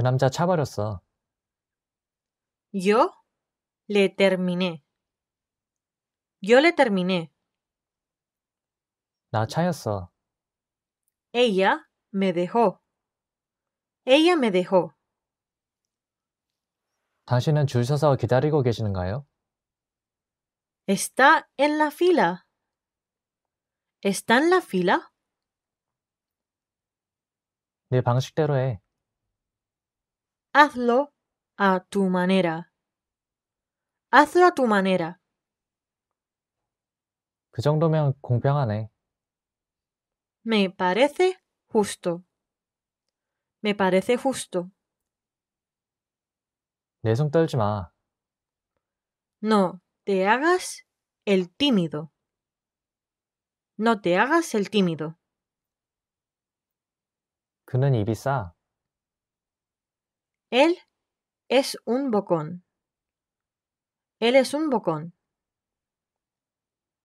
그 남자 차버렸어. Yo le terminé. Yo le terminé. 나 차였어. Ella me dejó. Ella me dejó. 당신은 줄 서서 기다리고 계시는가요? Está en la fila. ¿Está en la fila? 내 방식대로 해. hazlo a tu manera. Hazlo a tu manera. 그 정도면 공평하네. Me parece justo. Me parece justo. 내성 떨지 마. No te hagas el tímido. No te hagas el tímido. Él es un bocón. Él es un bocón.